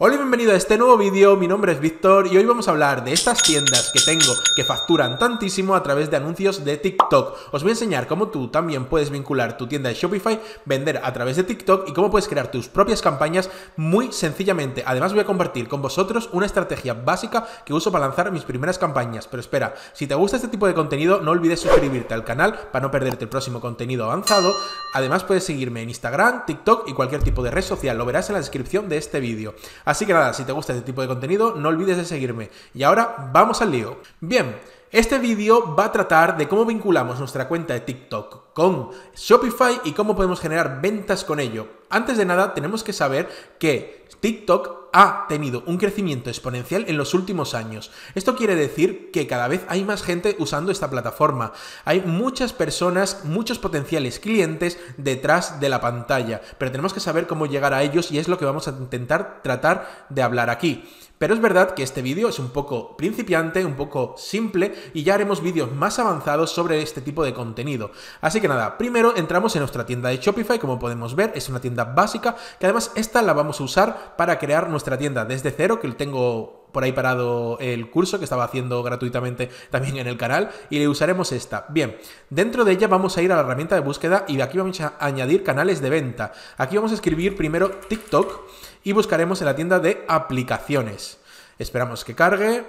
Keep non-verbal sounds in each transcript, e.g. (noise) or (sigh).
Hola y bienvenido a este nuevo vídeo, mi nombre es Víctor y hoy vamos a hablar de estas tiendas que tengo que facturan tantísimo a través de anuncios de TikTok. Os voy a enseñar cómo tú también puedes vincular tu tienda de Shopify, vender a través de TikTok y cómo puedes crear tus propias campañas muy sencillamente. Además voy a compartir con vosotros una estrategia básica que uso para lanzar mis primeras campañas. Pero espera, si te gusta este tipo de contenido no olvides suscribirte al canal para no perderte el próximo contenido avanzado. Además puedes seguirme en Instagram, TikTok y cualquier tipo de red social, lo verás en la descripción de este vídeo. Así que nada, si te gusta este tipo de contenido, no olvides de seguirme. Y ahora vamos al lío. Bien, este vídeo va a tratar de cómo vinculamos nuestra cuenta de TikTok con Shopify y cómo podemos generar ventas con ello. Antes de nada, tenemos que saber que TikTok ha tenido un crecimiento exponencial en los últimos años. Esto quiere decir que cada vez hay más gente usando esta plataforma. Hay muchas personas, muchos potenciales clientes detrás de la pantalla, pero tenemos que saber cómo llegar a ellos y es lo que vamos a intentar tratar de hablar aquí. Pero es verdad que este vídeo es un poco principiante, un poco simple y ya haremos vídeos más avanzados sobre este tipo de contenido. Así que nada, primero entramos en nuestra tienda de Shopify, como podemos ver, es una tienda básica que además esta la vamos a usar para crear nuestra tienda desde cero, que tengo por ahí parado el curso que estaba haciendo gratuitamente también en el canal y le usaremos esta. Bien, dentro de ella vamos a ir a la herramienta de búsqueda y aquí vamos a añadir canales de venta. Aquí vamos a escribir primero TikTok y buscaremos en la tienda de aplicaciones. Esperamos que cargue.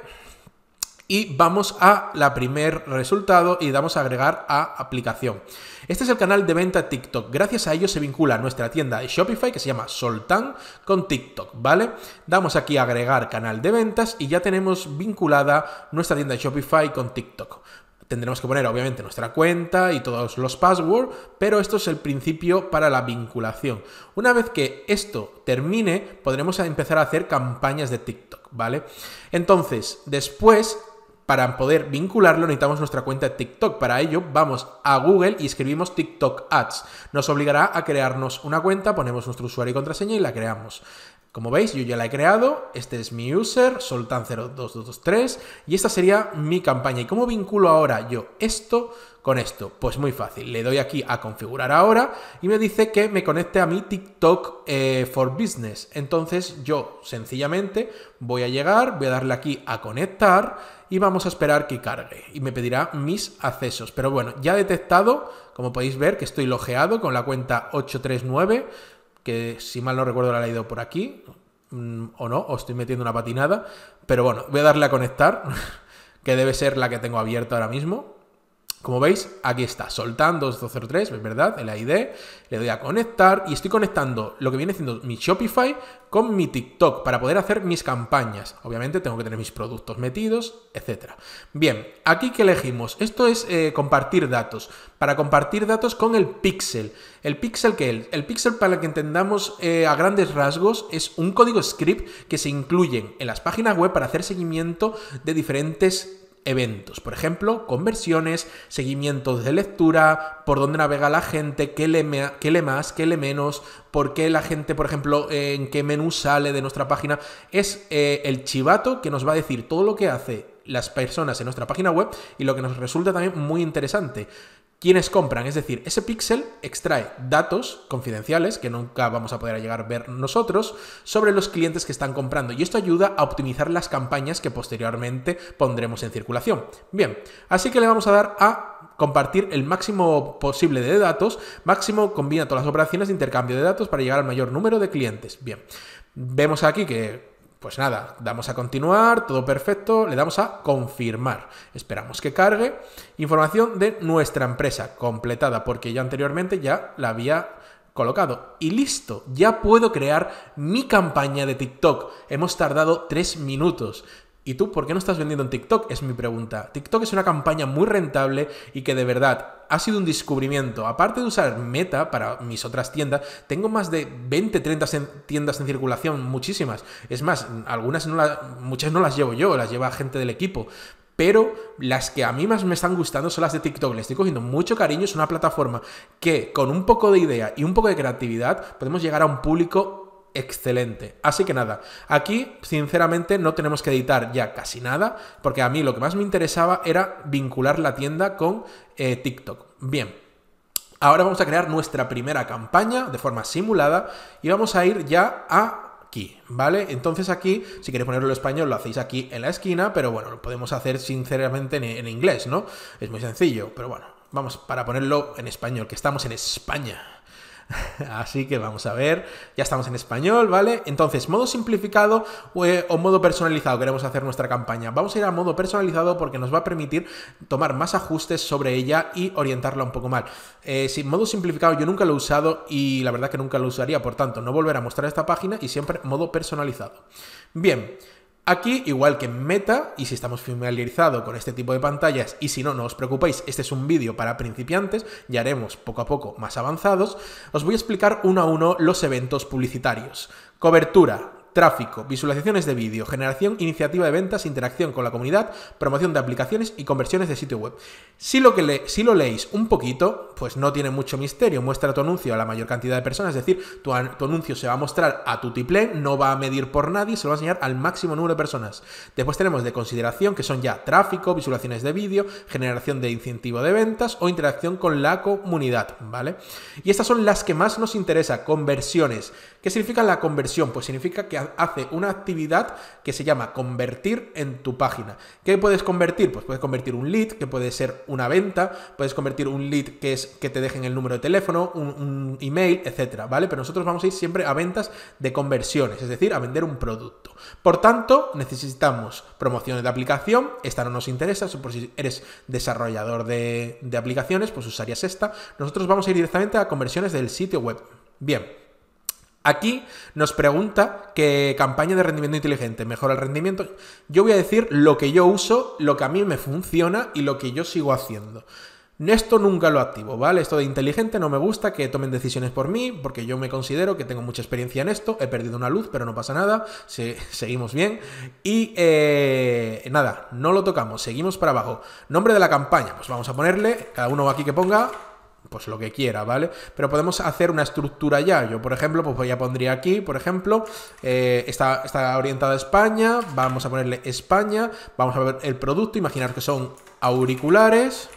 Y vamos a la primer resultado y damos a agregar a aplicación. Este es el canal de venta TikTok. Gracias a ello se vincula nuestra tienda de Shopify que se llama Soltan con TikTok, ¿vale? Damos aquí a agregar canal de ventas y ya tenemos vinculada nuestra tienda de Shopify con TikTok. Tendremos que poner obviamente nuestra cuenta y todos los passwords, pero esto es el principio para la vinculación. Una vez que esto termine, podremos empezar a hacer campañas de TikTok, ¿vale? Entonces, después para poder vincularlo necesitamos nuestra cuenta de TikTok. Para ello vamos a Google y escribimos TikTok Ads. Nos obligará a crearnos una cuenta, ponemos nuestro usuario y contraseña y la creamos. Como veis, yo ya la he creado, este es mi user, soltan02223, y esta sería mi campaña. ¿Y cómo vinculo ahora yo esto con esto? Pues muy fácil, le doy aquí a configurar ahora y me dice que me conecte a mi TikTok eh, for Business. Entonces yo sencillamente voy a llegar, voy a darle aquí a conectar y vamos a esperar que cargue y me pedirá mis accesos. Pero bueno, ya detectado, como podéis ver que estoy logeado con la cuenta 839 que si mal no recuerdo la he leído por aquí, mm, o no, o estoy metiendo una patinada, pero bueno, voy a darle a conectar, (laughs) que debe ser la que tengo abierta ahora mismo. Como veis, aquí está, soltando 203, es verdad, el ID, le doy a conectar y estoy conectando lo que viene siendo mi Shopify con mi TikTok para poder hacer mis campañas. Obviamente tengo que tener mis productos metidos, etc. Bien, aquí que elegimos, esto es eh, compartir datos, para compartir datos con el pixel. ¿El pixel que El pixel, para que entendamos eh, a grandes rasgos, es un código script que se incluyen en las páginas web para hacer seguimiento de diferentes eventos. Por ejemplo, conversiones, seguimientos de lectura, por dónde navega la gente, qué lee, más, qué lee menos, por qué la gente, por ejemplo, en qué menú sale de nuestra página. Es eh, el chivato que nos va a decir todo lo que hace las personas en nuestra página web y lo que nos resulta también muy interesante quienes compran. Es decir, ese píxel extrae datos confidenciales que nunca vamos a poder llegar a ver nosotros sobre los clientes que están comprando y esto ayuda a optimizar las campañas que posteriormente pondremos en circulación. Bien, así que le vamos a dar a compartir el máximo posible de datos. Máximo combina todas las operaciones de intercambio de datos para llegar al mayor número de clientes. Bien, vemos aquí que pues nada, damos a continuar, todo perfecto, le damos a confirmar. Esperamos que cargue información de nuestra empresa completada porque yo anteriormente ya la había colocado. Y listo, ya puedo crear mi campaña de TikTok. Hemos tardado tres minutos. ¿Y tú por qué no estás vendiendo en TikTok? Es mi pregunta. TikTok es una campaña muy rentable y que de verdad ha sido un descubrimiento. Aparte de usar Meta para mis otras tiendas, tengo más de 20, 30 tiendas en circulación, muchísimas. Es más, algunas no las, muchas no las llevo yo, las lleva gente del equipo. Pero las que a mí más me están gustando son las de TikTok. Le estoy cogiendo mucho cariño. Es una plataforma que con un poco de idea y un poco de creatividad podemos llegar a un público excelente. Así que nada, aquí sinceramente no tenemos que editar ya casi nada, porque a mí lo que más me interesaba era vincular la tienda con eh, TikTok. Bien, ahora vamos a crear nuestra primera campaña de forma simulada y vamos a ir ya Aquí, ¿vale? Entonces aquí, si queréis ponerlo en español, lo hacéis aquí en la esquina, pero bueno, lo podemos hacer sinceramente en inglés, ¿no? Es muy sencillo, pero bueno, vamos para ponerlo en español, que estamos en España. (laughs) Así que vamos a ver, ya estamos en español, ¿vale? Entonces, modo simplificado eh, o modo personalizado queremos hacer nuestra campaña. Vamos a ir a modo personalizado porque nos va a permitir tomar más ajustes sobre ella y orientarla un poco mal. Eh, sin modo simplificado yo nunca lo he usado y la verdad que nunca lo usaría, por tanto, no volver a mostrar esta página y siempre modo personalizado. Bien. Aquí, igual que en Meta, y si estamos familiarizados con este tipo de pantallas, y si no, no os preocupéis, este es un vídeo para principiantes, ya haremos poco a poco más avanzados, os voy a explicar uno a uno los eventos publicitarios. Cobertura, tráfico, visualizaciones de vídeo, generación, iniciativa de ventas, interacción con la comunidad, promoción de aplicaciones y conversiones de sitio web. Si lo, que si lo leéis un poquito, pues no tiene mucho misterio. Muestra tu anuncio a la mayor cantidad de personas, es decir, tu, anuncio se va a mostrar a tu tiplén, no va a medir por nadie, se lo va a enseñar al máximo número de personas. Después tenemos de consideración, que son ya tráfico, visualizaciones de vídeo, generación de incentivo de ventas o interacción con la comunidad, ¿vale? Y estas son las que más nos interesa, conversiones. ¿Qué significa la conversión? Pues significa que hace una actividad que se llama convertir en tu página. ¿Qué puedes convertir? Pues puedes convertir un lead, que puede ser una venta, puedes convertir un lead que es que te dejen el número de teléfono, un, email, etcétera, ¿vale? Pero nosotros vamos a ir siempre a ventas de conversiones, es decir, a vender un producto. Por tanto, necesitamos promociones de aplicación, esta no nos interesa, por si eres desarrollador de, de aplicaciones, pues usarías esta. Nosotros vamos a ir directamente a conversiones del sitio web. Bien. Aquí nos pregunta qué campaña de rendimiento inteligente mejora el rendimiento. Yo voy a decir lo que yo uso, lo que a mí me funciona y lo que yo sigo haciendo. Esto nunca lo activo, ¿vale? Esto de inteligente no me gusta que tomen decisiones por mí, porque yo me considero que tengo mucha experiencia en esto, he perdido una luz, pero no pasa nada, seguimos bien. Y eh, nada, no lo tocamos, seguimos para abajo. Nombre de la campaña, pues vamos a ponerle, cada uno aquí que ponga pues lo que quiera, ¿vale? Pero podemos hacer una estructura ya. Yo, por ejemplo, pues ya pondría aquí, por ejemplo, eh, está, orientada a España, vamos a ponerle España, vamos a ver el producto, imaginar que son auriculares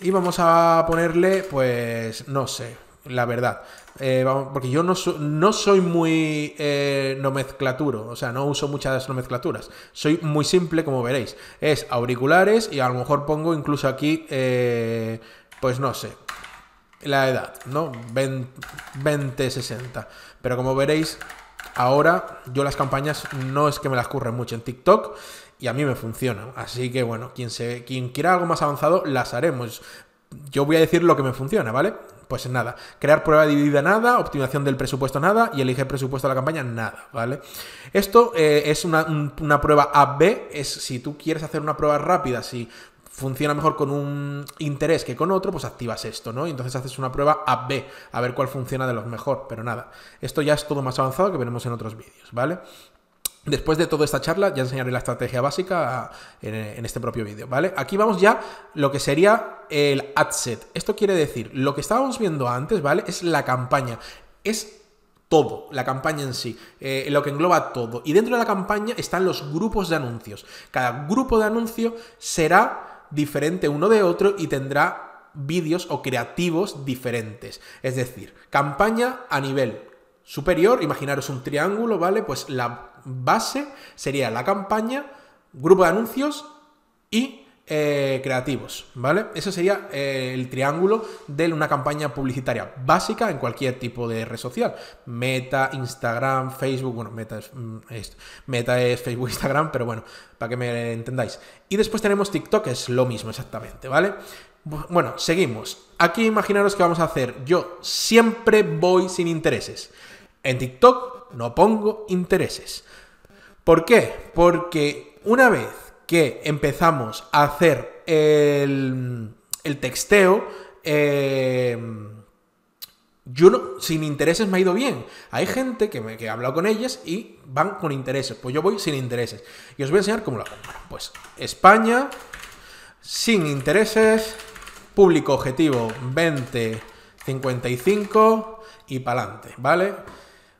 y vamos a ponerle, pues, no sé, la verdad. Eh, porque yo no, soy muy eh, o sea, no uso muchas nomenclaturas. Soy muy simple, como veréis. Es auriculares y a lo mejor pongo incluso aquí, eh, pues no sé, la edad, ¿no? 20-60. Pero como veréis, ahora yo las campañas no es que me las curren mucho en TikTok y a mí me funciona, Así que bueno, quien, quien quiera algo más avanzado, las haremos. Yo voy a decir lo que me funciona, ¿vale? Pues nada, crear prueba dividida nada, optimización del presupuesto nada y elige presupuesto a la campaña nada, ¿vale? Esto eh, es una, una prueba b es si tú quieres hacer una prueba rápida, si funciona mejor con un interés que con otro, pues activas esto, ¿no? Y entonces haces una prueba A, B, a ver cuál funciona de los mejor, pero nada, esto ya es todo más avanzado que veremos en otros vídeos, ¿vale? Después de toda esta charla ya enseñaré la estrategia básica ah, en, este propio vídeo, ¿vale? Aquí vamos ya lo que sería el ad set. Esto quiere decir, lo que estábamos viendo antes, ¿vale? Es la campaña, es todo, la campaña en sí, eh, lo que engloba todo. Y dentro de la campaña están los grupos de anuncios. Cada grupo de anuncio será diferente uno de otro y tendrá vídeos o creativos diferentes. Es decir, campaña a nivel superior, imaginaros un triángulo, ¿vale? Pues la base sería la campaña, grupo de anuncios y eh, creativos, ¿vale? Eso sería eh, el triángulo de una campaña publicitaria básica en cualquier tipo de red social. Meta, Instagram, Facebook, bueno, Meta es, mm, Meta es Facebook, (laughs) Instagram, pero bueno, para que me entendáis. Y después tenemos TikTok, que es lo mismo exactamente, ¿vale? Bueno, seguimos. Aquí imaginaros que vamos a hacer. Yo siempre voy sin intereses. En TikTok no pongo intereses. ¿Por qué? Porque una vez que empezamos a hacer el, texteo. Eh, yo no, sin intereses me ha ido bien. Hay gente que, me, que he hablado con ellas y van con intereses. Pues yo voy sin intereses. Y os voy a enseñar cómo lo hago. pues España, sin intereses, público objetivo 20, 55 y para adelante, ¿vale?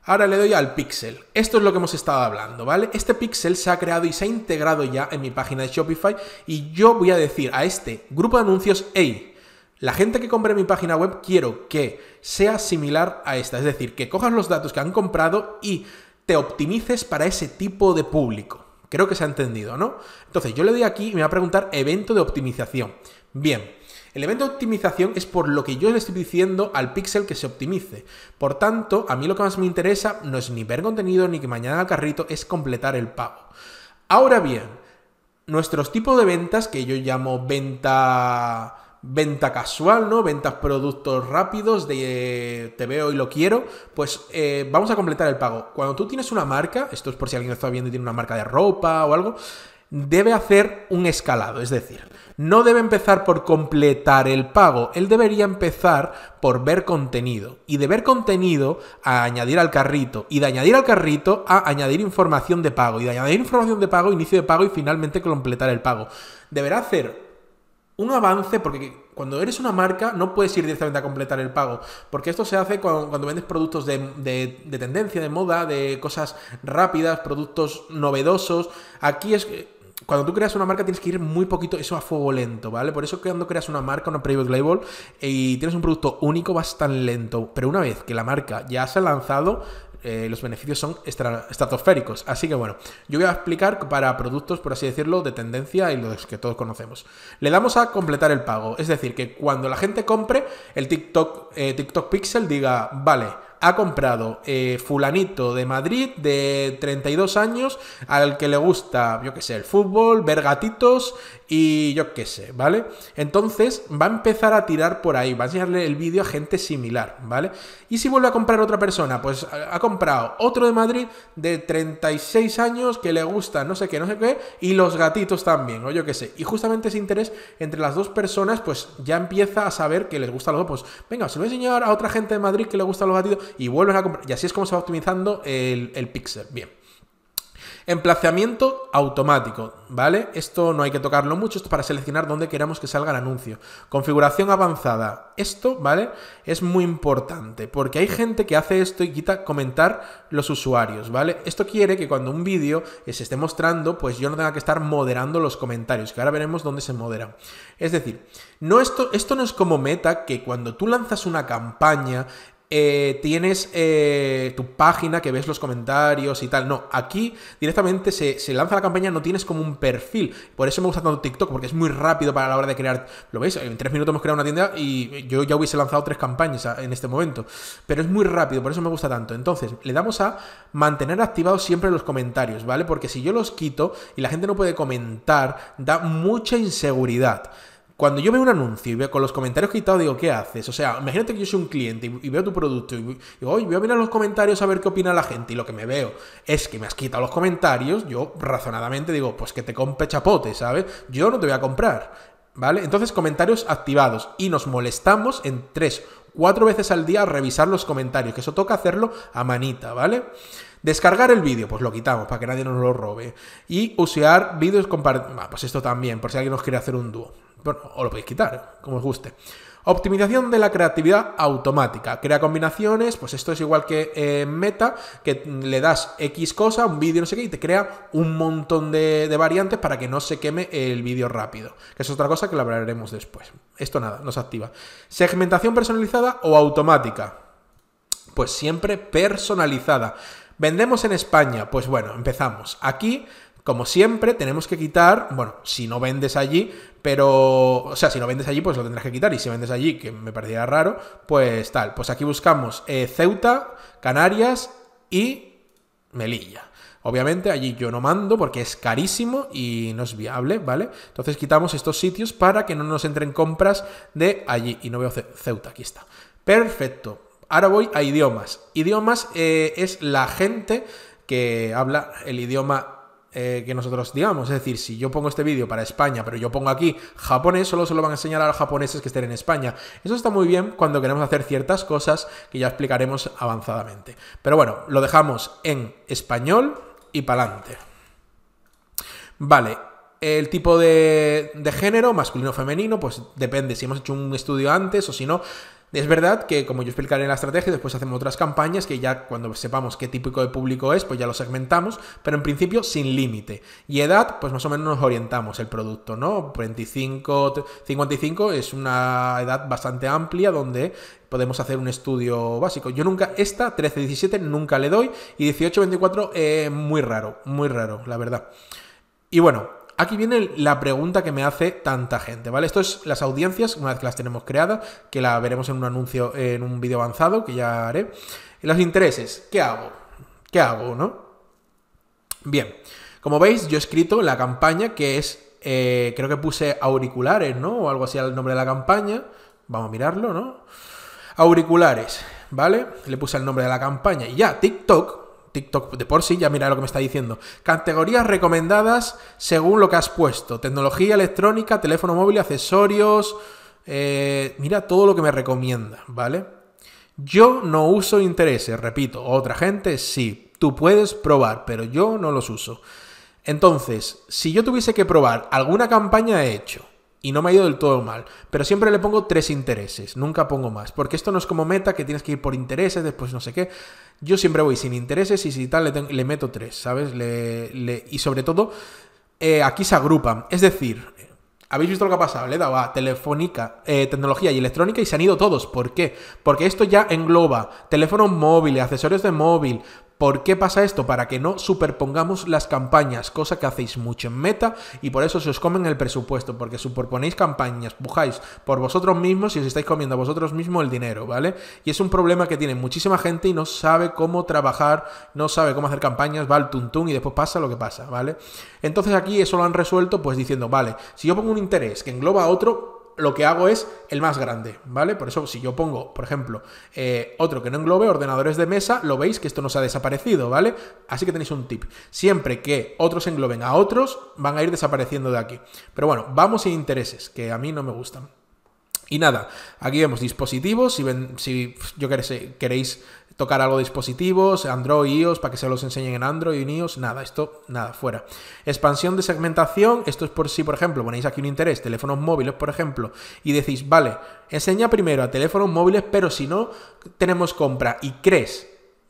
Ahora le doy al pixel. Esto es lo que hemos estado hablando, ¿vale? Este pixel se ha creado y se ha integrado ya en mi página de Shopify y yo voy a decir a este grupo de anuncios, hey, la gente que compre mi página web quiero que sea similar a esta, es decir, que cojas los datos que han comprado y te optimices para ese tipo de público. Creo que se ha entendido, ¿no? Entonces yo le doy aquí y me va a preguntar evento de optimización. Bien. El evento de optimización es por lo que yo le estoy diciendo al pixel que se optimice. Por tanto, a mí lo que más me interesa no es ni ver contenido ni que mañana al carrito, es completar el pago. Ahora bien, nuestros tipos de ventas, que yo llamo venta venta casual, ¿no? Ventas productos rápidos de eh, te veo y lo quiero, pues eh, vamos a completar el pago. Cuando tú tienes una marca, esto es por si alguien está viendo y tiene una marca de ropa o algo, debe hacer un escalado, es decir, no debe empezar por completar el pago, él debería empezar por ver contenido y de ver contenido a añadir al carrito y de añadir al carrito a añadir información de pago y de añadir información de pago, inicio de pago y finalmente completar el pago. Deberá hacer un avance, porque cuando eres una marca no puedes ir directamente a completar el pago, porque esto se hace cuando, vendes productos de, tendencia, de moda, de cosas rápidas, productos novedosos. Aquí es cuando tú creas una marca tienes que ir muy poquito eso a fuego lento, ¿vale? Por eso cuando creas una marca, una private label eh, y tienes un producto único vas tan lento, pero una vez que la marca ya se ha lanzado, eh, los beneficios son estratosféricos. Así que bueno, yo voy a explicar para productos, por así decirlo, de tendencia y los que todos conocemos. Le damos a completar el pago, es decir, que cuando la gente compre, el TikTok, eh, TikTok Pixel diga, vale, ha comprado eh, fulanito de Madrid de 32 años al que le gusta, yo qué sé, el fútbol, ver gatitos y yo qué sé, ¿vale? Entonces va a empezar a tirar por ahí, va a enseñarle el vídeo a gente similar, ¿vale? Y si vuelve a comprar otra persona, pues ha comprado otro de Madrid de 36 años que le gusta no sé qué, no sé qué, y los gatitos también, o yo qué sé. Y justamente ese interés entre las dos personas, pues ya empieza a saber que les gusta los Pues venga, se lo voy a enseñar a otra gente de Madrid que le gusta los gatitos y vuelves a comprar. Y así es como se va optimizando el, el Bien. Emplazamiento automático, ¿vale? Esto no hay que tocarlo mucho, esto es para seleccionar dónde queramos que salga el anuncio. Configuración avanzada, esto, ¿vale? Es muy importante, porque hay gente que hace esto y quita comentar los usuarios, ¿vale? Esto quiere que cuando un vídeo se esté mostrando, pues yo no tenga que estar moderando los comentarios, que ahora veremos dónde se moderan. Es decir, no esto, esto no es como meta que cuando tú lanzas una campaña eh, tienes eh, tu página que ves los comentarios y tal. No, aquí directamente se, se, lanza la campaña, no tienes como un perfil. Por eso me gusta tanto TikTok, porque es muy rápido para la hora de crear. Lo veis, en tres minutos hemos creado una tienda y yo ya hubiese lanzado tres campañas en este momento. Pero es muy rápido, por eso me gusta tanto. Entonces, le damos a mantener activados siempre los comentarios, ¿vale? Porque si yo los quito y la gente no puede comentar, da mucha inseguridad cuando yo veo un anuncio y veo con los comentarios quitados, digo, ¿qué haces? O sea, imagínate que yo soy un cliente y, veo tu producto y digo, voy a mirar los comentarios a ver qué opina la gente. Y lo que me veo es que me has quitado los comentarios, yo razonadamente digo, pues que te compre chapote, ¿sabes? Yo no te voy a comprar. ¿Vale? Entonces, comentarios activados. Y nos molestamos en tres, cuatro veces al día a revisar los comentarios, que eso toca hacerlo a manita, ¿vale? Descargar el vídeo, pues lo quitamos para que nadie nos lo robe. Y usar vídeos compartidos. Ah, pues esto también, por si alguien nos quiere hacer un dúo bueno, o lo podéis quitar, como os guste. Optimización de la creatividad automática. Crea combinaciones, pues esto es igual que en eh, Meta, que le das X cosa, un vídeo, no sé qué, y te crea un montón de, variantes para que no se queme el vídeo rápido. Que es otra cosa que lo hablaremos después. Esto nada, nos activa. Segmentación personalizada o automática. Pues siempre personalizada. ¿Vendemos en España? Pues bueno, empezamos. Aquí como siempre, tenemos que quitar, bueno, si no vendes allí, pero, o sea, si no vendes allí, pues lo tendrás que quitar, y si vendes allí, que me parecía raro, pues tal. Pues aquí buscamos eh, Ceuta, Canarias y Melilla. Obviamente allí yo no mando porque es carísimo y no es viable, ¿vale? Entonces quitamos estos sitios para que no nos entren compras de allí. Y no veo Ceuta, aquí está. Perfecto. Ahora voy a idiomas. Idiomas eh, es la gente que habla el idioma eh, que nosotros digamos. Es decir, si yo pongo este vídeo para España, pero yo pongo aquí japonés, solo se lo van a enseñar a los japoneses que estén en España. Eso está muy bien cuando queremos hacer ciertas cosas que ya explicaremos avanzadamente. Pero bueno, lo dejamos en español y para adelante. Vale, el tipo de, de género, masculino o femenino, pues depende si hemos hecho un estudio antes o si no. Es verdad que, como yo explicaré en la estrategia, después hacemos otras campañas que ya cuando sepamos qué típico de público es, pues ya lo segmentamos, pero en principio sin límite. Y edad, pues más o menos nos orientamos el producto, ¿no? 25, 55 es una edad bastante amplia donde podemos hacer un estudio básico. Yo nunca, esta 13-17 nunca le doy y 18-24 es eh, muy raro, muy raro, la verdad. Y bueno, aquí viene la pregunta que me hace tanta gente, ¿vale? Esto es las audiencias, una vez que las tenemos creadas, que la veremos en un anuncio, en un vídeo avanzado, que ya haré. Los intereses, ¿qué hago? ¿Qué hago, no? Bien, como veis, yo he escrito la campaña que es, eh, creo que puse auriculares, ¿no? O algo así al nombre de la campaña. Vamos a mirarlo, ¿no? Auriculares, ¿vale? Le puse el nombre de la campaña y ya, TikTok TikTok de por sí, ya mira lo que me está diciendo. Categorías recomendadas según lo que has puesto. Tecnología electrónica, teléfono móvil, accesorios. Eh, mira todo lo que me recomienda, ¿vale? Yo no uso intereses, repito, otra gente sí. Tú puedes probar, pero yo no los uso. Entonces, si yo tuviese que probar alguna campaña he hecho y no me ha ido del todo mal, pero siempre le pongo tres intereses, nunca pongo más, porque esto no es como meta que tienes que ir por intereses, después no sé qué. Yo siempre voy sin intereses y si tal le, meto tres, ¿sabes? y sobre todo, eh, aquí se agrupan. Es decir, habéis visto lo que ha pasado, le he dado a telefónica, eh, tecnología y electrónica y se han ido todos. ¿Por qué? Porque esto ya engloba teléfonos móviles, accesorios de móvil, ¿Por qué pasa esto? Para que no superpongamos las campañas, cosa que hacéis mucho en meta y por eso se os comen el presupuesto, porque superponéis campañas, pujáis por vosotros mismos y os estáis comiendo a vosotros mismos el dinero, ¿vale? Y es un problema que tiene muchísima gente y no sabe cómo trabajar, no sabe cómo hacer campañas, va al tuntún y después pasa lo que pasa, ¿vale? Entonces aquí eso lo han resuelto pues diciendo, vale, si yo pongo un interés que engloba a otro, lo que hago es el más grande, ¿vale? Por eso si yo pongo, por ejemplo, eh, otro que no englobe ordenadores de mesa, lo veis que esto nos ha desaparecido, ¿vale? Así que tenéis un tip. Siempre que otros engloben a otros, van a ir desapareciendo de aquí. Pero bueno, vamos a intereses, que a mí no me gustan. Y nada, aquí vemos dispositivos, si, ven, si yo queréis tocar algo de dispositivos, Android, iOS, para que se los enseñen en Android y en iOS, nada, esto, nada, fuera. Expansión de segmentación, esto es por si, por ejemplo, ponéis aquí un interés, teléfonos móviles, por ejemplo, y decís, vale, enseña primero a teléfonos móviles, pero si no tenemos compra y crees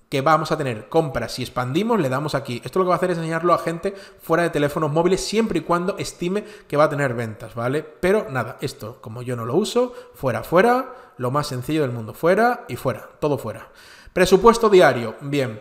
que vamos a tener compra, Si expandimos, le damos aquí. Esto lo que va a hacer es enseñarlo a gente fuera de teléfonos móviles siempre y cuando estime que va a tener ventas, ¿vale? Pero nada, esto, como yo no lo uso, fuera, fuera, lo más sencillo del mundo, fuera y fuera, todo fuera. Presupuesto diario. Bien.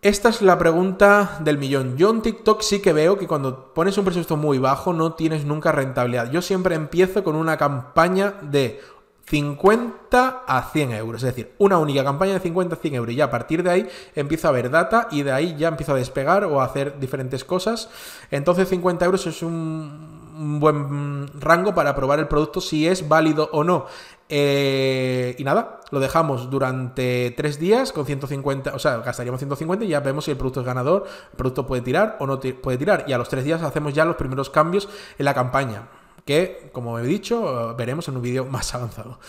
Esta es la pregunta del millón. Yo en TikTok sí que veo que cuando pones un presupuesto muy bajo no tienes nunca rentabilidad. Yo siempre empiezo con una campaña de 50 a 100 euros, es decir, una única campaña de 50 a 100 euros y ya a partir de ahí empiezo a ver data y de ahí ya empiezo a despegar o a hacer diferentes cosas. Entonces 50 euros es un buen rango para probar el producto si es válido o no. Eh, y nada, lo dejamos durante tres días con 150, o sea, gastaríamos 150 y ya vemos si el producto es ganador, el producto puede tirar o no puede tirar. Y a los tres días hacemos ya los primeros cambios en la campaña que, como he dicho, eh, veremos en un vídeo más (laughs) avanzado.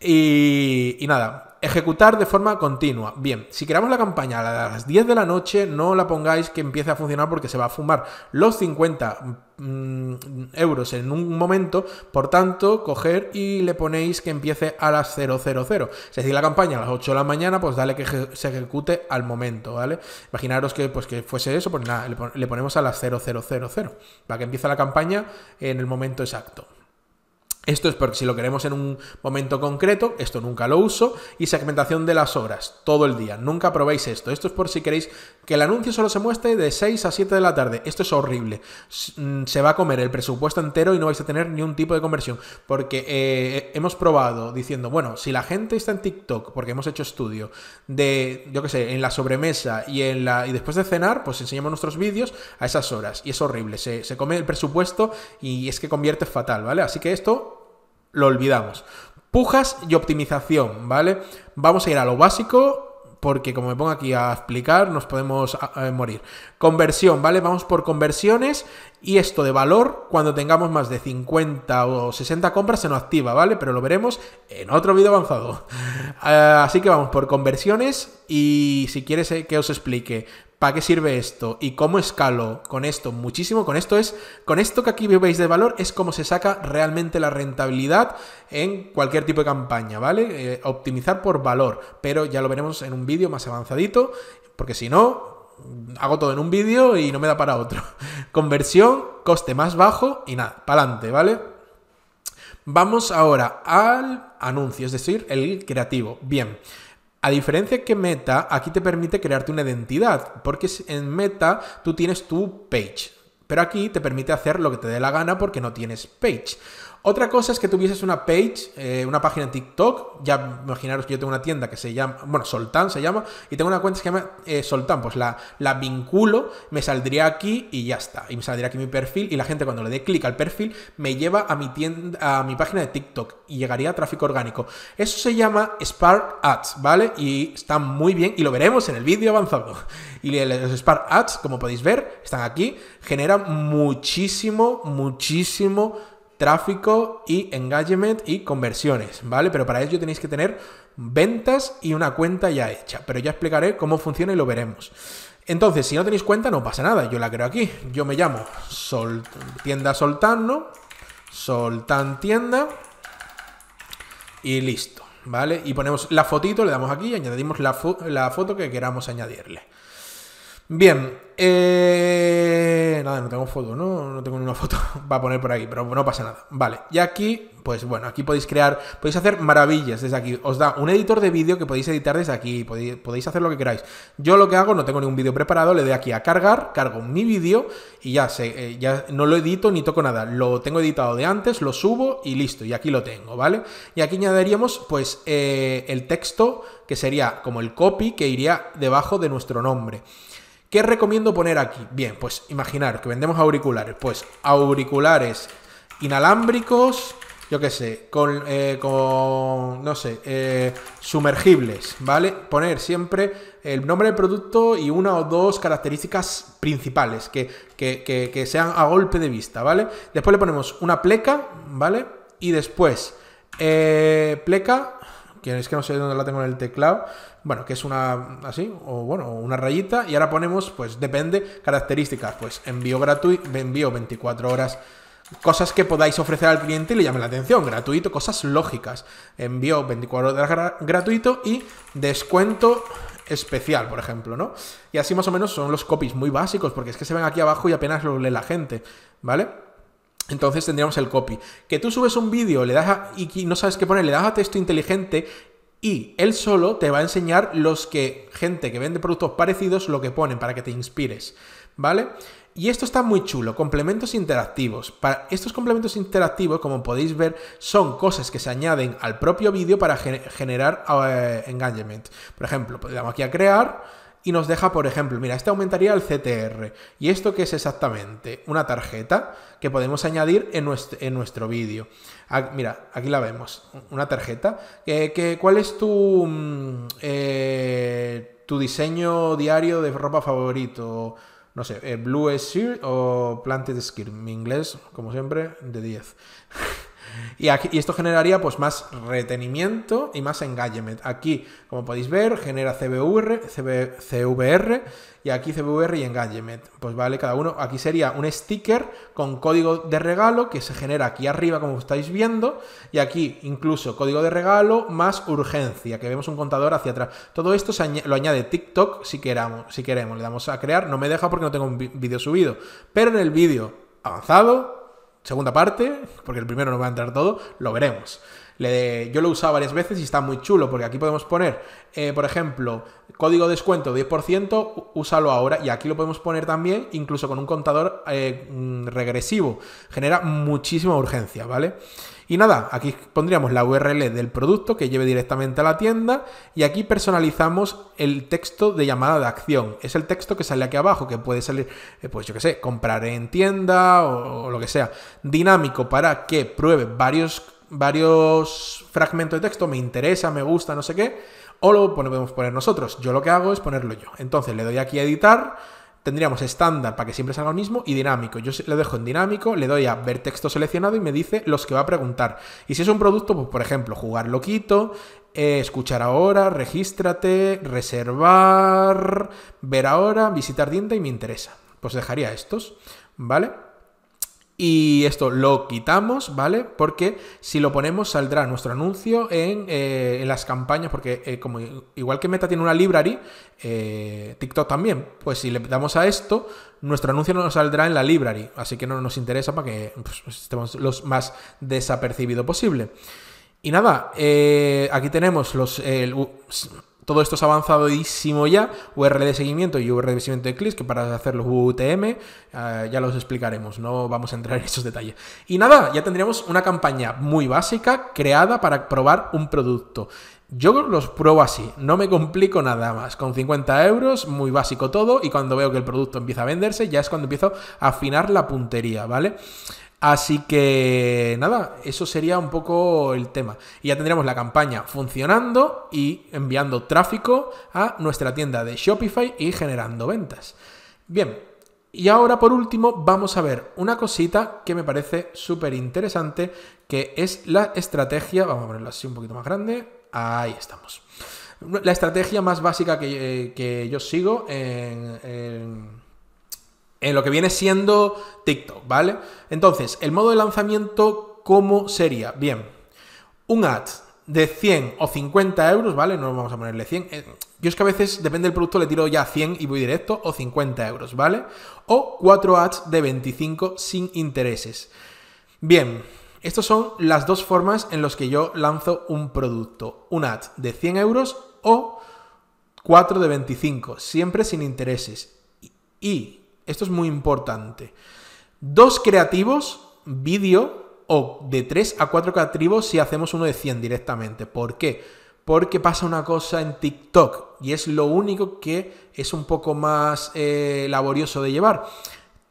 Y, y nada, Ejecutar de forma continua. Bien, si creamos la campaña a las 10 de la noche, no la pongáis que empiece a funcionar porque se va a fumar los 50 mm, euros en un momento. Por tanto, coger y le ponéis que empiece a las 000. Si decir, la campaña a las 8 de la mañana, pues dale que se ejecute al momento, ¿vale? Imaginaros que, pues, que fuese eso, pues nada, le, le ponemos a las 0000 para que empiece la campaña en el momento exacto. Esto es porque si lo queremos en un momento concreto, esto nunca lo uso. Y segmentación de las horas, todo el día. Nunca probéis esto. Esto es por si queréis que el anuncio solo se muestre de 6 a 7 de la tarde. Esto es horrible. Mm, se va a comer el presupuesto entero y no vais a tener ni un tipo de conversión. Porque eh, hemos probado diciendo, bueno, si la gente está en TikTok, porque hemos hecho estudio de, yo qué sé, en la sobremesa y, en la, y después de cenar, pues enseñamos nuestros vídeos a esas horas. Y es horrible. Se, se come el presupuesto y es que convierte fatal, ¿vale? Así que esto lo olvidamos. Pujas y optimización, ¿vale? Vamos a ir a lo básico, porque como me pongo aquí a explicar, nos podemos morir. Conversión, ¿vale? Vamos por conversiones y esto de valor, cuando tengamos más de 50 o 60 compras, se nos activa, ¿vale? Pero lo veremos en otro vídeo avanzado. (laughs) Eh, así que vamos por conversiones y si quieres eh, que os explique para qué sirve esto y cómo escalo con esto muchísimo, con esto es, con esto que aquí veis de valor es cómo se saca realmente la rentabilidad en cualquier tipo de campaña, ¿vale? Eh, optimizar por valor, pero ya lo veremos en un vídeo más avanzadito, porque si no, hago todo en un vídeo y no me da para otro. (laughs) Conversión, coste más bajo y nada, para adelante, ¿vale? Vamos ahora al anuncio, es decir, el creativo. Bien. A diferencia que Meta, aquí te permite crearte una identidad, porque en Meta tú tienes tu page, pero aquí te permite hacer lo que te dé la gana porque no tienes page. Otra cosa es que tuvieses una page, eh, una página en TikTok. Ya imaginaros que yo tengo una tienda que se llama, bueno, Soltán se llama, y tengo una cuenta que se llama eh, Soltán. Pues la, la vinculo, me saldría aquí y ya está. Y me saldría aquí mi perfil y la gente cuando le dé clic al perfil me lleva a mi, tienda, a mi página de TikTok y llegaría a tráfico orgánico. Eso se llama Spark Ads, ¿vale? Y está muy bien y lo veremos en el vídeo avanzado. (laughs) Y los Spark Ads, como podéis ver, están aquí, generan muchísimo, muchísimo tráfico y engagement y conversiones, ¿vale? Pero para ello tenéis que tener ventas y una cuenta ya hecha, pero ya explicaré cómo funciona y lo veremos. Entonces, si no tenéis cuenta, no pasa nada, yo la creo aquí. Yo me llamo Sol, tienda Soltano, Soltan tienda y listo, ¿vale? Y ponemos la fotito, le damos aquí y añadimos la, la foto que queramos añadirle. Bien, eh, nada, no tengo foto, ¿no? No tengo ninguna una foto (laughs) para poner por aquí, pero no pasa nada. Vale, y aquí, pues bueno, aquí podéis crear, podéis hacer maravillas desde aquí. Os da un editor de vídeo que podéis editar desde aquí, podéis, hacer lo que queráis. Yo lo que hago, no tengo ningún vídeo preparado, le doy aquí a cargar, cargo mi vídeo y ya, sé, eh, ya no lo edito ni toco nada. Lo tengo editado de antes, lo subo y listo, y aquí lo tengo, ¿vale? Y aquí añadiríamos, pues, eh, el texto que sería como el copy que iría debajo de nuestro nombre. ¿Qué recomiendo poner aquí? Bien, pues imaginaros que vendemos auriculares. Pues auriculares inalámbricos, yo qué sé, con, eh, con no sé, eh, sumergibles, ¿vale? Poner siempre el nombre del producto y una o dos características principales que, sean a golpe de vista, ¿vale? Después le ponemos una pleca, ¿vale? Y después, eh, pleca, que que no sé dónde la tengo en el teclado, bueno, que es una así, o bueno, una rayita, y ahora ponemos, pues depende, características, pues envío gratuito, envío 24 horas cosas que podáis ofrecer al cliente y le llamen la atención. Gratuito, cosas lógicas. Envío 24 horas gratuito y descuento especial, por ejemplo, ¿no? Y así más o menos son los copies muy básicos, porque es que se ven aquí abajo y apenas lo lee la gente, ¿vale? Entonces tendríamos el copy. Que tú subes un vídeo, le das y no sabes qué poner, le das a texto inteligente y él solo te va a enseñar los que, gente que vende productos parecidos, lo que ponen para que te inspires, ¿vale? Y esto está muy chulo, complementos interactivos. Para estos complementos interactivos, como podéis ver, son cosas que se añaden al propio vídeo para generar eh, engagement. Por ejemplo, le damos aquí a crear, y nos deja, por ejemplo, mira, este aumentaría el CTR. ¿Y esto qué es exactamente? Una tarjeta que podemos añadir en nuestro, en nuestro vídeo. mira, aquí la vemos, una tarjeta. que, ¿Cuál es tu, mm, eh, tu diseño diario de ropa favorito? No sé, eh, Blue Shirt o Planted Skirt. Mi inglés, como siempre, de 10. (laughs) Y, esto generaría pues más retenimiento y más engagement. Aquí, como podéis ver, genera CVR, CVR y aquí CVR y engagement. Pues vale, cada uno. Aquí sería un sticker con código de regalo que se genera aquí arriba, como estáis viendo. Y aquí incluso código de regalo más urgencia, que vemos un contador hacia atrás. Todo esto se lo añade TikTok si queramos, si queremos. Le damos a crear. No me deja porque no tengo un vídeo subido. Pero en el vídeo avanzado segunda parte, porque el primero no va a entrar todo, lo veremos. Le, yo lo he usado varias veces y está muy chulo, porque aquí podemos poner, eh, por ejemplo, código de descuento 10%, úsalo ahora, y aquí lo podemos poner también, incluso con un contador eh, mm, regresivo. Genera muchísima urgencia, ¿vale? Y nada, aquí pondríamos la URL del producto que lleve directamente a la tienda y aquí personalizamos el texto de llamada de acción. Es el texto que sale aquí abajo, que puede salir, eh, pues yo qué sé, comprar en tienda o, lo que sea. Dinámico para que pruebe varios, varios fragmentos de texto, me interesa, me gusta, no sé qué. O lo podemos poner nosotros. Yo lo que hago es ponerlo yo. Entonces le doy aquí a editar tendríamos estándar para que siempre salga lo mismo y dinámico. Yo le dejo en dinámico, le doy a ver texto seleccionado y me dice los que va a preguntar. Y si es un producto, pues por ejemplo, jugar loquito, eh, escuchar ahora, regístrate, reservar, ver ahora, visitar tienda y me interesa. Pues dejaría estos, ¿vale? Y esto lo quitamos, ¿vale? Porque si lo ponemos saldrá nuestro anuncio en, eh, las campañas, porque eh, como igual que Meta tiene una library, eh, TikTok también, pues si le damos a esto, nuestro anuncio no nos saldrá en la library, así que no nos interesa para que pues, pues, estemos los más desapercibido posible. Y nada, aquí tenemos los... Todo esto es avanzadísimo ya. URL de seguimiento y URL de seguimiento de clics, que para los UTM, ah, ya los explicaremos, no vamos a entrar en esos detalles. Y nada, ya tendríamos una campaña muy básica creada para probar un producto. Yo los pruebo así, no me complico nada más. Con 50 euros, muy básico todo, y cuando veo que el producto empieza a venderse, ya es cuando empiezo a afinar la puntería, ¿vale? Así que nada, eso sería un poco el tema. Y ya tendríamos la campaña funcionando y enviando tráfico a nuestra tienda de Shopify y generando ventas. Bien, y ahora por último vamos a ver una cosita que me parece súper interesante, que es la estrategia, vamos a ponerla así un poquito más grande, Ahí estamos. La estrategia más básica que, eh, yo sigo en, en lo que viene siendo TikTok, ¿vale? Entonces, el modo de lanzamiento, ¿cómo sería? Bien, un ad de 100 o 50 euros, ¿vale? No vamos a ponerle 100. Eh, yo es que a veces, depende del producto, le tiro ya 100 y voy directo, o 50 euros, ¿vale? O cuatro ads de 25 sin intereses. Bien, estas son las dos formas en las que yo lanzo un producto, un ad de 100 euros o 4 de 25, siempre sin intereses. Y, esto es muy importante, dos creativos, vídeo o de 3 a 4 creativos si hacemos uno de 100 directamente. ¿Por qué? Porque pasa una cosa en TikTok y es lo único que es un poco más eh, laborioso de llevar.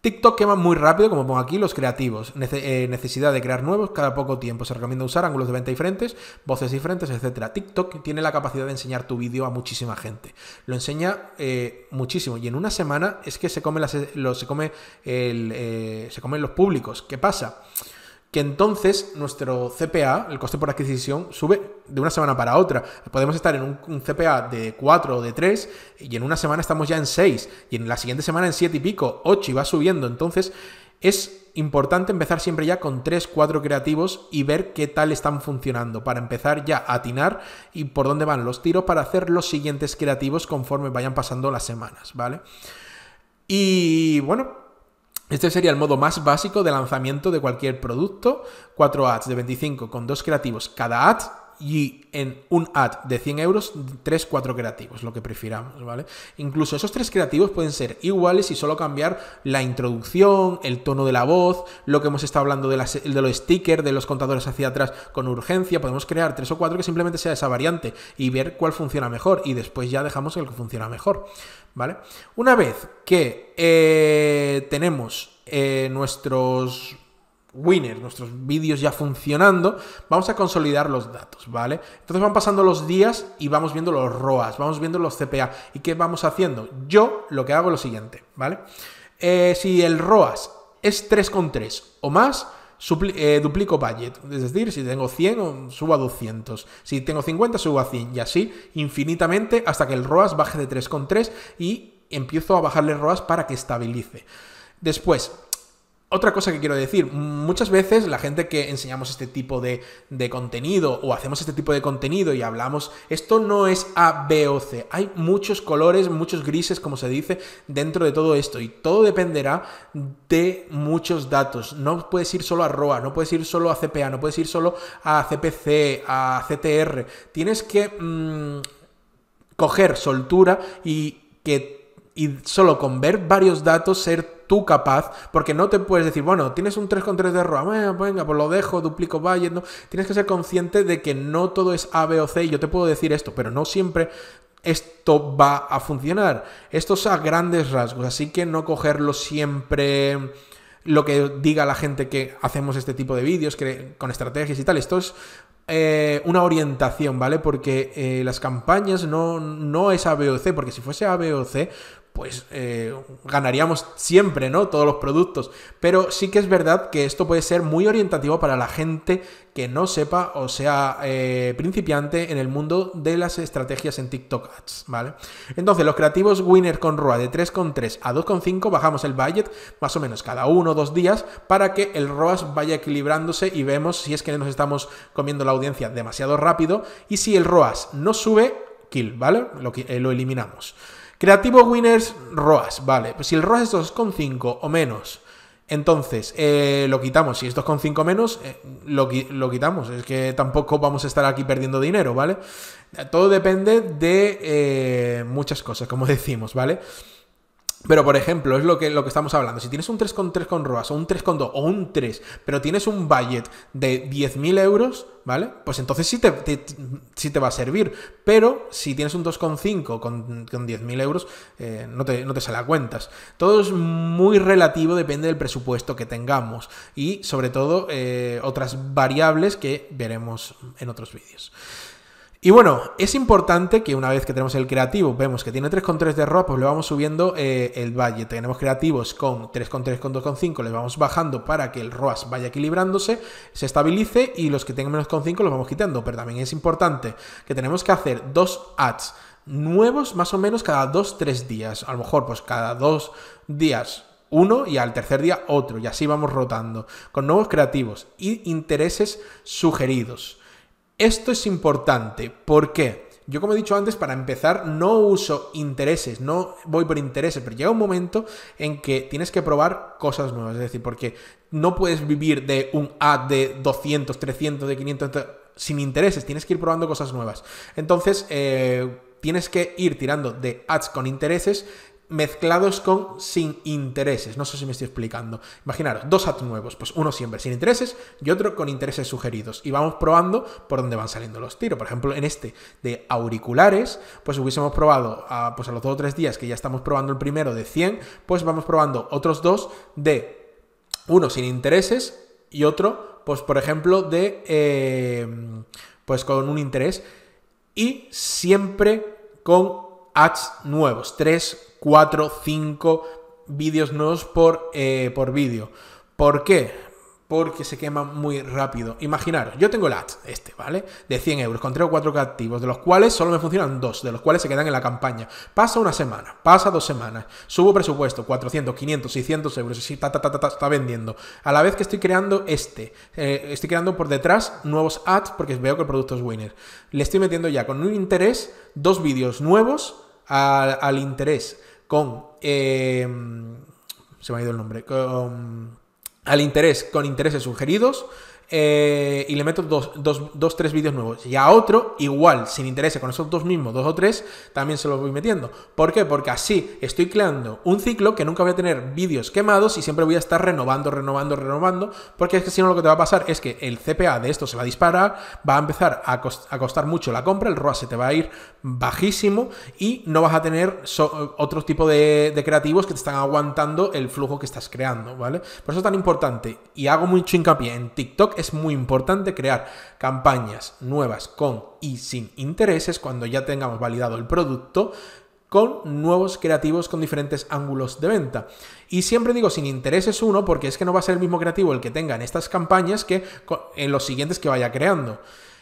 TikTok quema muy rápido, como pongo aquí, los creativos. Eh, necesidad de crear nuevos cada poco tiempo. Se recomienda usar ángulos de venta diferentes, voces diferentes, etc. TikTok tiene la capacidad de enseñar tu vídeo a muchísima gente. Lo enseña eh, muchísimo. Y en una semana es que se come, eh, los, se come, se comen los públicos. ¿Qué pasa? que entonces nuestro CPA, el coste por adquisición, sube de una semana para otra. Podemos estar en un, CPA de 4 o de 3 y en una semana estamos ya en 6 y en la siguiente semana en 7 y pico, 8 y va subiendo. Entonces es importante empezar siempre ya con 3, 4 creativos y ver qué tal están funcionando para empezar ya a atinar y por dónde van los tiros para hacer los siguientes creativos conforme vayan pasando las semanas, ¿vale? Y bueno, este sería el modo más básico de lanzamiento de cualquier producto. 4 ads de 25 con dos creativos cada ad y en un ad de 100 euros, 3, 4 creativos, lo que prefiramos, ¿vale? Incluso esos tres creativos pueden ser iguales y solo cambiar la introducción, el tono de la voz, lo que hemos estado hablando de, los stickers, de los contadores hacia atrás con urgencia. Podemos crear tres o cuatro que simplemente sea esa variante y ver cuál funciona mejor y después ya dejamos el que funciona mejor, ¿vale? Una vez que eh, tenemos eh, nuestros winners, nuestros vídeos ya funcionando, vamos a consolidar los datos, ¿vale? Entonces van pasando los días y vamos viendo los ROAS, vamos viendo los CPA. ¿Y qué vamos haciendo? Yo lo que hago es lo siguiente, ¿vale? Eh, si el ROAS es 3,3 o más, eh, duplico budget. Es decir, si tengo 100, um, subo a 200. Si tengo 50, subo a 100. Y así infinitamente hasta que el ROAS baje de 3,3 y empiezo a bajarle ROAS para que estabilice. Después, otra cosa que quiero decir, muchas veces la gente que enseñamos este tipo de, contenido o hacemos este tipo de contenido y hablamos, esto no es A, B o C. Hay muchos colores, muchos grises, como se dice, dentro de todo esto y todo dependerá de muchos datos. No puedes ir solo a ROA, no puedes ir solo a CPA, no puedes ir solo a CPC, a CTR. Tienes que mm, coger soltura y que... Y solo con ver varios datos ser tú capaz, porque no te puedes decir, bueno, tienes un 3,3 de ROA, ah, venga, pues lo dejo, duplico budget, Tienes que ser consciente de que no todo es A, B o C, y yo te puedo decir esto, pero no siempre esto va a funcionar. Esto es a grandes rasgos, así que no cogerlo siempre lo que diga la gente que hacemos este tipo de vídeos, con estrategias y tal. Esto es eh, una orientación, ¿vale? Porque eh, las campañas no, no es A, B o C, porque si fuese A, B o C, pues eh, ganaríamos siempre, ¿no? Todos los productos. Pero sí que es verdad que esto puede ser muy orientativo para la gente que no sepa o sea eh, principiante en el mundo de las estrategias en TikTok Ads, ¿vale? Entonces, los creativos winner con ROA de 3,3 a 2,5 bajamos el budget más o menos cada uno o dos días para que el ROAS vaya equilibrándose y vemos si es que nos estamos comiendo la audiencia demasiado rápido y si el ROAS no sube, kill, ¿vale? Lo, eh, lo eliminamos. Creativo Winners ROAS, vale. Pues si el ROAS es 2,5 o menos, entonces eh, lo quitamos. Si es 2,5 menos, eh, lo, lo, quitamos. Es que tampoco vamos a estar aquí perdiendo dinero, ¿vale? Todo depende de eh, muchas cosas, como (laughs) decimos, ¿vale? vale pero, por ejemplo, es lo que, lo que estamos hablando. Si tienes un 3,3 con ROAS o un 3,2 o un 3, pero tienes un budget de 10.000 euros, ¿vale? Pues entonces sí te, va a servir. Pero si tienes un 2,5 con, con 10.000 euros, eh, no, te, no te sale a cuentas. Todo es muy relativo, depende del presupuesto que tengamos. Y sobre todo, eh, otras variables que veremos en otros vídeos. Y bueno, es importante que una vez que tenemos el creativo, vemos que tiene 3,3 de ROAS, pues le vamos subiendo eh, el valle. Tenemos creativos con 3,3, con 2,5, les vamos bajando para que el ROAS vaya equilibrándose, se estabilice y los que tengan menos con 5 los vamos quitando. Pero también es importante que tenemos que hacer dos ads nuevos más o menos cada 2-3 días. A lo mejor pues cada 2 días uno y al tercer día otro. Y así vamos rotando con nuevos creativos y intereses sugeridos. Esto es importante. ¿Por qué? Yo, como he dicho antes, para empezar, no uso intereses, no voy por intereses, pero llega un momento en que tienes que probar cosas nuevas. Es decir, porque no puedes vivir de un ad de 200, 300, de 500 sin intereses, tienes que ir probando cosas nuevas. Entonces, eh, tienes que ir tirando de ads con intereses mezclados con sin intereses. No sé si me estoy explicando. Imaginaros, dos ads nuevos, pues uno siempre sin intereses y otro con intereses sugeridos. Y vamos probando por dónde van saliendo los tiros. Por ejemplo, en este de auriculares, pues hubiésemos probado a, pues a los dos o tres días que ya estamos probando el primero de 100, pues vamos probando otros dos de uno sin intereses y otro, pues por ejemplo, de... Eh, pues con un interés y siempre con ads nuevos, 3, 4, 5 vídeos nuevos por, eh, por vídeo. ¿Por qué? Porque se quema muy rápido. Imaginaros, yo tengo el ad este, ¿vale? De 100 euros, con 3 o 4 activos, de los cuales solo me funcionan 2, de los cuales se quedan en la campaña. Pasa una semana, pasa dos semanas, subo presupuesto, 400, 500, 600 euros, y ta, ta, ta, está vendiendo. A la vez que estoy creando este, eh, estoy creando por detrás nuevos ads porque veo que el producto es winner. Le estoy metiendo ya con un interés dos vídeos nuevos al, interés con... Em, se me ha ido el nombre. al interés con intereses sugeridos, eh, y le meto dos, dos, tres vídeos nuevos. Y a otro, igual, sin interés, con esos dos mismos, dos o tres, también se los voy metiendo. ¿Por qué? Porque así estoy creando un ciclo que nunca voy a tener vídeos quemados y siempre voy a estar renovando, renovando, renovando, porque es que si no lo que te va a pasar es que el CPA de esto se va a disparar, va a empezar a, costar mucho la compra, el ROAS se te va a ir bajísimo y no vas a tener otro tipo de, creativos que te están aguantando el flujo que estás creando, ¿vale? Por eso es tan importante y hago mucho hincapié en TikTok es muy importante crear campañas nuevas con y sin intereses cuando ya tengamos validado el producto con nuevos creativos con diferentes ángulos de venta. Y siempre digo sin intereses uno porque es que no va a ser el mismo creativo el que tenga en estas campañas que en los siguientes que vaya creando.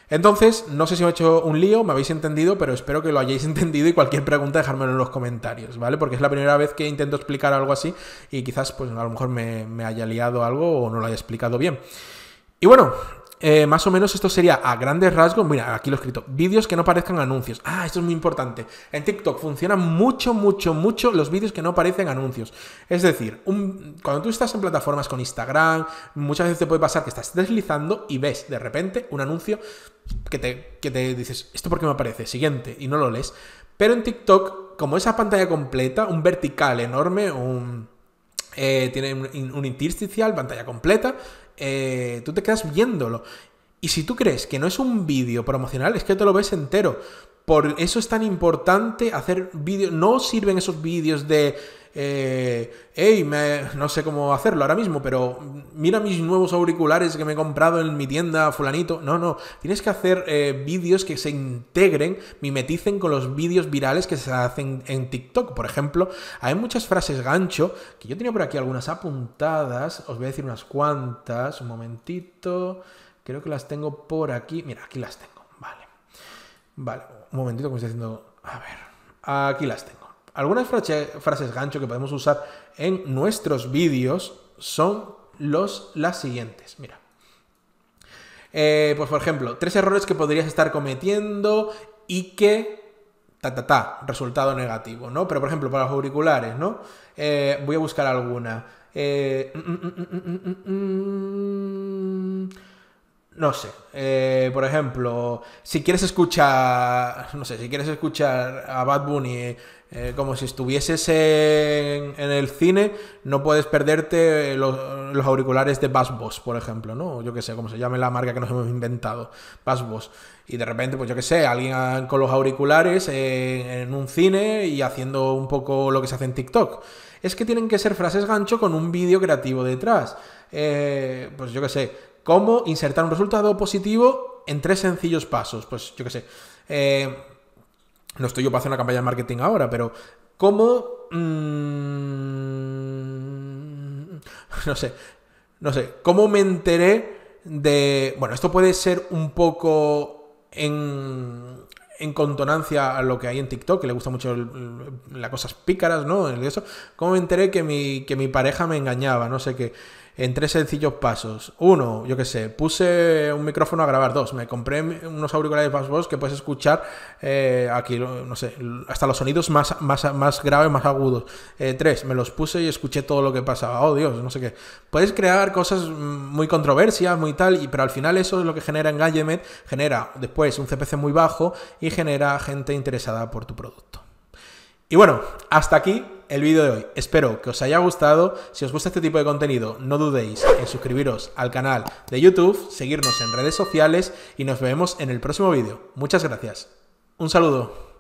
Entonces, no sé si me he hecho un lío, me habéis entendido, pero espero que lo hayáis (laughs) entendido y cualquier pregunta dejármelo en los comentarios, ¿vale? Porque es la primera vez que intento explicar algo así y quizás pues a lo mejor me, me haya liado algo o no lo haya explicado bien. Y bueno, eh, más o menos esto sería a grandes rasgos. Mira, aquí lo he escrito. Vídeos que no parezcan anuncios. Ah, esto es muy importante. En TikTok funcionan mucho, mucho, mucho los vídeos que no parecen anuncios. Es decir, cuando tú estás en plataformas con Instagram, muchas veces te puede pasar que estás deslizando y ves de repente un anuncio que te, te dices, ¿esto por qué me aparece? Siguiente, y no lo lees. Pero en TikTok, como esa pantalla completa, un vertical enorme, eh, tiene un, un intersticial, pantalla completa, eh, tú te quedas viéndolo. Y si tú crees que no es un vídeo promocional, es que te lo ves entero. Por eso es tan importante hacer vídeos. No sirven esos vídeos de eh, hey, no sé cómo hacerlo ahora mismo, pero mira mis nuevos auriculares que me he comprado en mi tienda fulanito. No, no, tienes que hacer eh, vídeos que se integren, mimeticen con los vídeos virales que se hacen en TikTok. Por ejemplo, hay muchas frases gancho, que yo tenía por aquí algunas apuntadas, os voy a decir unas cuantas, un momentito, creo que las tengo por aquí, mira, aquí las tengo, vale. Vale, un momentito que estoy haciendo... A ver, aquí las tengo. Algunas frases, gancho que podemos usar en nuestros vídeos son los, las siguientes. Mira. Eh, pues por ejemplo, tres errores que podrías estar cometiendo y que... Ta, ta, ta, resultado negativo, ¿no? Pero por ejemplo, para los auriculares, ¿no? Eh, voy a buscar alguna. Eh, mm, mm, mm, no sé, por ejemplo, si quieres escuchar, no sé, si quieres escuchar a Bad Bunny eh, como si estuvieses en, el cine, no puedes perderte eh, los, auriculares de Bass por ejemplo, ¿no? Yo qué sé, como se llame la marca que nos hemos inventado, Bass Y de repente, pues yo qué sé, alguien ah, con los auriculares en, un cine y haciendo un poco lo que se hace en TikTok. Es que tienen que ser frases gancho con un vídeo creativo detrás. Eh, pues yo qué sé, cómo insertar un resultado positivo en tres sencillos pasos. Pues yo qué sé. No estoy yo para hacer una campaña de marketing ahora, pero ¿cómo... Mm, (laughs) no sé, no sé, ¿cómo me enteré de... Bueno, esto puede ser un poco en, en contonancia a lo que hay en TikTok, que le gusta mucho las cosas pícaras, ¿no? Eso. ¿Cómo me enteré que mi, que mi pareja me engañaba? No sé qué en tres sencillos pasos. Uno, yo qué sé, puse un micrófono a grabar. Dos, me compré unos auriculares más que puedes escuchar eh, aquí, no sé, hasta los sonidos más, más, más graves, más agudos. Eh, tres, me los puse y escuché todo lo que pasaba. Oh, Dios, no sé qué. Puedes crear cosas muy controversias, muy tal, y, pero al final eso es lo que genera engagement, genera después un CPC muy bajo y genera gente interesada por tu producto. Y bueno, hasta aquí el vídeo de hoy. Espero que os haya gustado. Si os gusta este tipo de contenido, no dudéis en suscribiros al canal de YouTube, seguirnos en redes sociales y nos vemos en el próximo vídeo. Muchas gracias. Un saludo.